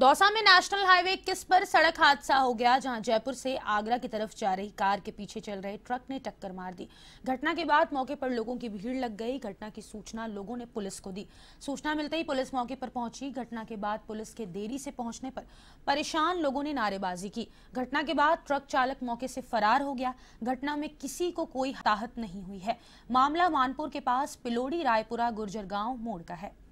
दौसा में national highway किस पर सड़क हादसा हो गया जहां जयपुर से आगरा की तरफ जा रही कार के पीछे चल रहे ट्रक ने टक्कर मार दी घटना के बाद मौके पर लोगों की भीड़ लग गई घटना की सूचना लोगों ने पुलिस को दी सूचना मिलते ही पुलिस मौके पर पहुंची घटना के बाद पुलिस के देरी से पहुंचने पर परेशान लोगों ने नारेबाजी की घटना के बाद ट्रक चालक मौके से फरार हो गया घटना में किसी को कोई हताहत नहीं हुई है मामला मानपुर के पास पिलोड़ी रायपुरा गुर्जर गांव मोड़ का है